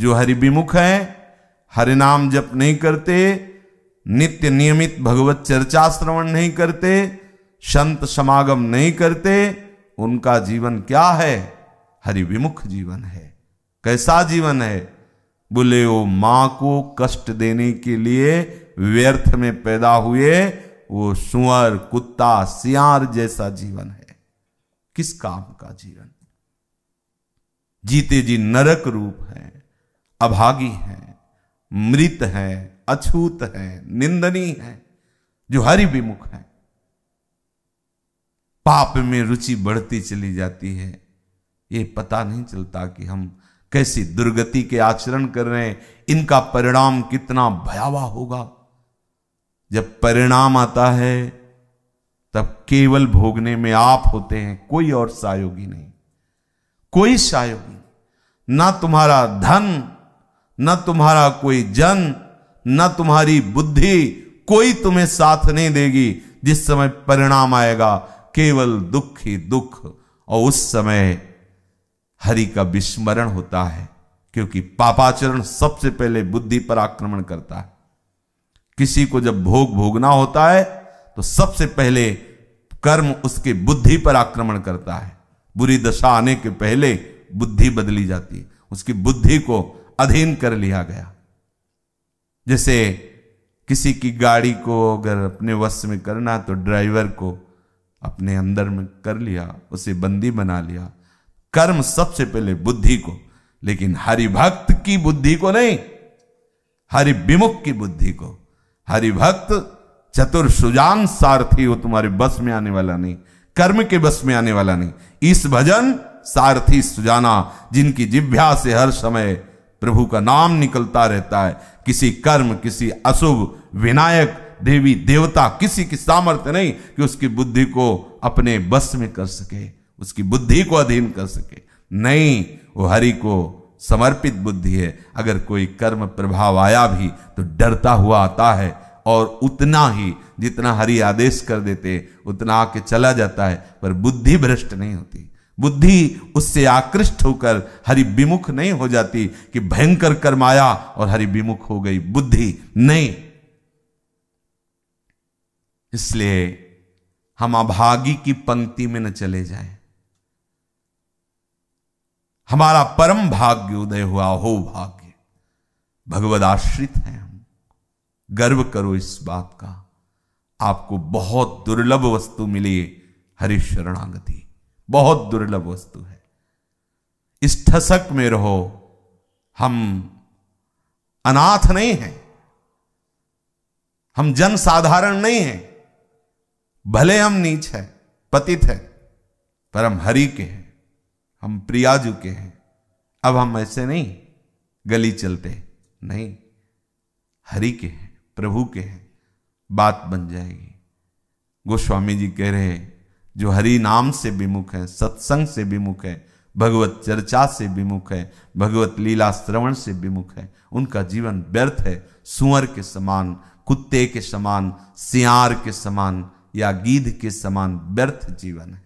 जो हरिविमुख हैं हरिनाम जप नहीं करते नित्य नियमित भगवत चर्चा श्रवण नहीं करते संत समागम नहीं करते उनका जीवन क्या है हरिविमुख जीवन है कैसा जीवन है बोले वो मां को कष्ट देने के लिए व्यर्थ में पैदा हुए वो सुअर कुत्ता सियार जैसा जीवन है किस काम का जीवन जीते जी नरक रूप है अभागी हैं मृत हैं अछूत हैं निंदनी हैं जो हरि विमुख हैं पाप में रुचि बढ़ती चली जाती है ये पता नहीं चलता कि हम कैसी दुर्गति के आचरण कर रहे हैं इनका परिणाम कितना भयावह होगा जब परिणाम आता है तब केवल भोगने में आप होते हैं कोई और सहयोगी नहीं कोई सहयोगी ना तुम्हारा धन न तुम्हारा कोई जन न तुम्हारी बुद्धि कोई तुम्हें साथ नहीं देगी जिस समय परिणाम आएगा केवल दुख ही दुख और उस समय हरि का विस्मरण होता है क्योंकि पापाचरण सबसे पहले बुद्धि पर आक्रमण करता है किसी को जब भोग भोगना होता है तो सबसे पहले कर्म उसके बुद्धि पर आक्रमण करता है बुरी दशा आने के पहले बुद्धि बदली जाती है उसकी बुद्धि को अधीन कर लिया गया जैसे किसी की गाड़ी को अगर अपने वश में करना तो ड्राइवर को अपने अंदर में कर लिया उसे बंदी बना लिया कर्म सबसे पहले बुद्धि को लेकिन हरिभक्त की बुद्धि को नहीं हरि विमुख की बुद्धि को हरिभक्त चतुर सुजान सारथी हो तुम्हारे बस में आने वाला नहीं कर्म के बस में आने वाला नहीं इस भजन सारथी सुजाना जिनकी जिभ्या से हर समय प्रभु का नाम निकलता रहता है किसी कर्म किसी अशुभ विनायक देवी देवता किसी की सामर्थ्य नहीं कि उसकी बुद्धि को अपने बस में कर सके उसकी बुद्धि को अधीन कर सके नहीं वो हरि को समर्पित बुद्धि है अगर कोई कर्म प्रभाव आया भी तो डरता हुआ आता है और उतना ही जितना हरि आदेश कर देते उतना आके चला जाता है पर बुद्धि भ्रष्ट नहीं होती बुद्धि उससे आकृष्ट होकर हरि विमुख नहीं हो जाती कि भयंकर कर्माया और हरि विमुख हो गई बुद्धि नहीं इसलिए हम अभागी की पंक्ति में न चले जाए हमारा परम भाग्य उदय हुआ हो भाग्य भगवद आश्रित हैं हम गर्व करो इस बात का आपको बहुत दुर्लभ वस्तु मिली हरि शरणागति बहुत दुर्लभ वस्तु है इस ठसक में रहो हम अनाथ नहीं हैं हम जन साधारण नहीं हैं भले हम नीच हैं पतित हैं पर हम हरि के हैं हम प्रियाजू के हैं अब हम ऐसे नहीं गली चलते नहीं हरि के हैं प्रभु के हैं बात बन जाएगी गोस्वामी जी कह रहे हैं जो हरि नाम से विमुख है सत्संग से विमुख है भगवत चर्चा से विमुख है भगवत लीला श्रवण से विमुख है उनका जीवन व्यर्थ है सुअर के समान कुत्ते के समान सियार के समान या गीध के समान व्यर्थ जीवन है